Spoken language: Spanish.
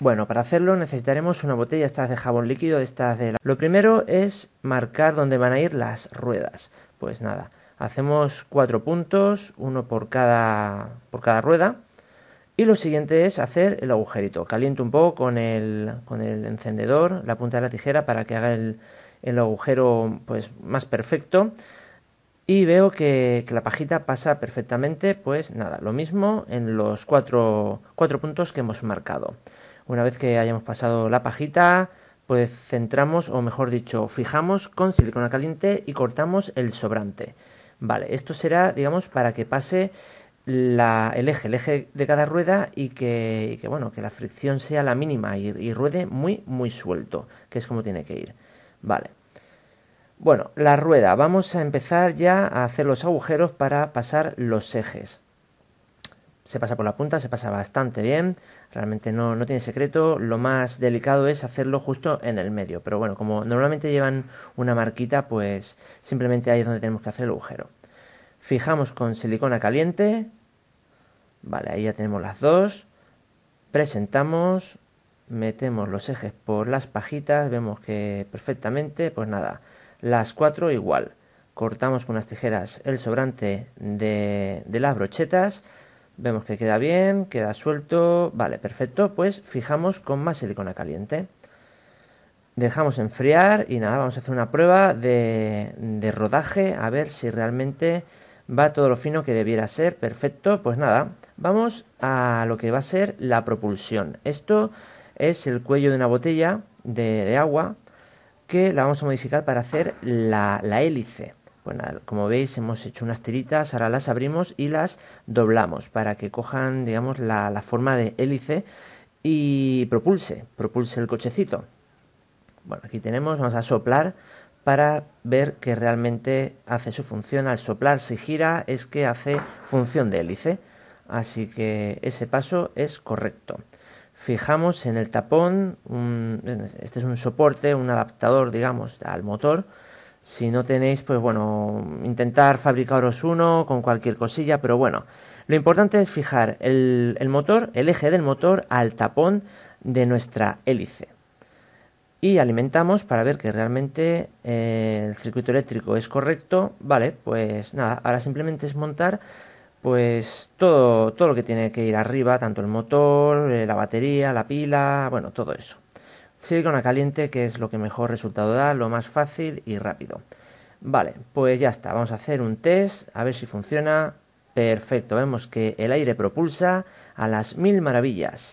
Bueno, para hacerlo necesitaremos una botella estas de jabón líquido, estas de... Lo primero es marcar dónde van a ir las ruedas. Pues nada, hacemos cuatro puntos, uno por cada, por cada rueda. Y lo siguiente es hacer el agujerito. Caliento un poco con el, encendedor, la punta de la tijera, para que haga el, agujero pues, más perfecto. Y veo que, la pajita pasa perfectamente, pues nada, lo mismo en los cuatro puntos que hemos marcado. Una vez que hayamos pasado la pajita, pues centramos, o mejor dicho, fijamos con silicona caliente y cortamos el sobrante. Vale, esto será, digamos, para que pase la, el eje, el eje de cada rueda y que, bueno, que la fricción sea la mínima y, ruede muy, muy suelto, que es como tiene que ir. Vale. Bueno, la rueda. Vamos a empezar ya a hacer los agujeros para pasar los ejes se pasa por la punta, se pasa bastante bien, realmente no, tiene secreto, lo más delicado es hacerlo justo en el medio, pero bueno, como normalmente llevan una marquita, pues simplemente ahí es donde tenemos que hacer el agujero. Fijamos con silicona caliente, vale, ahí ya tenemos las dos, presentamos, metemos los ejes por las pajitas, vemos que perfectamente, pues nada, las cuatro igual. Cortamos con las tijeras el sobrante de, de las brochetas Vemos que queda bien, queda suelto. Vale, perfecto. Pues fijamos con más silicona caliente. Dejamos enfriar y nada, vamos a hacer una prueba de, de rodaje a ver si realmente va todo lo fino que debiera ser. Perfecto, pues nada, vamos a lo que va a ser la propulsión. Esto es el cuello de una botella de, agua que la vamos a modificar para hacer la hélice. Bueno, como veis hemos hecho unas tiritas, ahora las abrimos y las doblamos para que cojan, digamos, la, la forma de hélice y propulse, propulse el cochecito. Bueno, aquí tenemos, vamos a soplar para ver que realmente hace su función. Al soplar, si gira, es que hace función de hélice. Así que ese paso es correcto. Fijamos en el tapón, este es un soporte, un adaptador, digamos, al motor si no tenéis, pues bueno, intentar fabricaros uno con cualquier cosilla, pero bueno, lo importante es fijar el, motor, el eje del motor al tapón de nuestra hélice y alimentamos para ver que realmente eh, el circuito eléctrico es correcto. Vale, pues nada, ahora simplemente es montar pues todo, todo lo que tiene que ir arriba, tanto el motor, eh, la batería, la pila, bueno, todo eso. Silicona caliente, que es lo que mejor resultado da, lo más fácil y rápido. Vale, pues ya está, vamos a hacer un test, a ver si funciona. Perfecto, vemos que el aire propulsa a las mil maravillas.